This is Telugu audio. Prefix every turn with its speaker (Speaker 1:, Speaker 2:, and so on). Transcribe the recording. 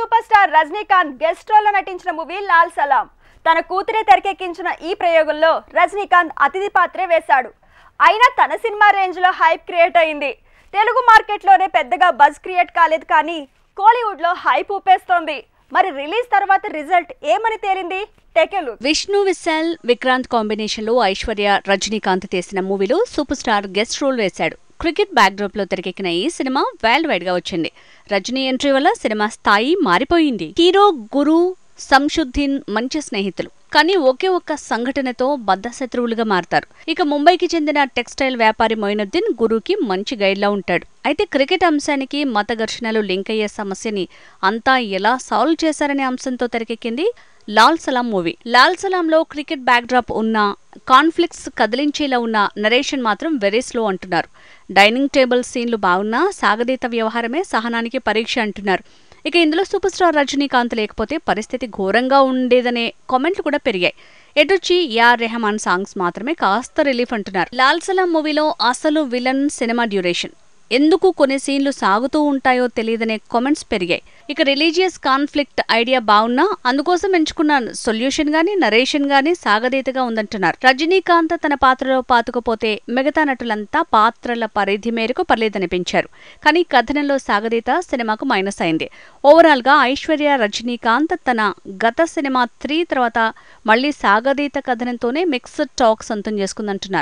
Speaker 1: సూపర్ స్టార్ రజనీకాంత్ గెస్ట్ రోల్లో నటించిన మూవీ లాల్ సలాం తన కూతురే తెరకెక్కించిన ఈ ప్రయోగంలో రజనీకాంత్ అతిథి పాత్రే వేశాడు అయినా తన సినిమా రేంజ్లో హైప్ క్రియేట్ అయింది తెలుగు మార్కెట్లోనే పెద్దగా బజ్ క్రియేట్ కాలేదు కానీ కోలీవుడ్లో హైప్ ఊపేస్తోంది మరి రిలీజ్ తర్వాత
Speaker 2: రిజల్ట్ ఏమని తేలింది విష్ణు విశాల్ విక్రాంత్ కాంబినేషన్లో ఐశ్వర్య రజనీకాంత్ చేసిన మూవీలో సూపర్ స్టార్ గెస్ట్ రోల్ వేశాడు క్రికెట్ లో తెరకెక్కిన ఈ సినిమా వరల్డ్ వైడ్గా వచ్చింది రజనీ ఎంట్రీ వల్ల సినిమా స్థాయి మారిపోయింది హీరో గురు సంశుద్ధిన్ మంచి స్నేహితులు కానీ ఒకే ఒక్క సంఘటనతో బద్ధశత్రువులుగా మారతారు ఇక ముంబైకి చెందిన టెక్స్టైల్ వ్యాపారి మొయినుద్దీన్ గురుకి మంచి గైడ్లా ఉంటాడు అయితే క్రికెట్ అంశానికి మత ఘర్షణలు లింక్ అయ్యే సమస్యని అంతా ఎలా సాల్వ్ చేశారనే అంశంతో తెరకెక్కింది లాల్ సలాం మూవీ లాల్ సలాంలో క్రికెట్ బ్యాక్డ్రాప్ ఉన్న కాన్ఫ్లిక్ట్స్ కదిలించేలా ఉన్న నరేషన్ మాత్రం వెరీ స్లో అంటున్నారు డైనింగ్ టేబుల్ సీన్లు బాగున్నా సాగదీత వ్యవహారమే సహనానికి పరీక్ష అంటున్నారు ఇక ఇందులో సూపర్ స్టార్ రజనీకాంత్ లేకపోతే పరిస్థితి ఘోరంగా ఉండేదనే కామెంట్లు కూడా పెరిగాయి ఎటొచ్చి ఏఆర్ రెహమాన్ సాంగ్స్ మాత్రమే కాస్త రిలీఫ్ అంటున్నారు లాల్ సలాం మూవీలో అసలు విలన్ సినిమా డ్యూరేషన్ ఎందుకు కొన్ని సీన్లు సాగుతూ ఉంటాయో తెలియదనే కామెంట్స్ పెరిగాయి ఇక రిలీజియస్ కాన్ఫ్లిక్ట్ ఐడియా బాగున్నా అందుకోసం ఎంచుకున్న సొల్యూషన్ గాని నరేషన్ గాని సాగదీతగా ఉందంటున్నారు రజనీకాంత్ తన పాత్రలో పాతుకపోతే మిగతా నటులంతా పాత్రల పరిధి మేరకు పర్లేదనిపించారు కానీ కథనంలో సాగదీత సినిమాకు మైనస్ అయింది ఓవరాల్ గా ఐశ్వర్య రజనీకాంత్ తన గత సినిమా త్రీ తర్వాత మళ్లీ సాగదీత కథనంతోనే మిక్స్డ్ టాక్ సొంతం చేసుకుందంటున్నారు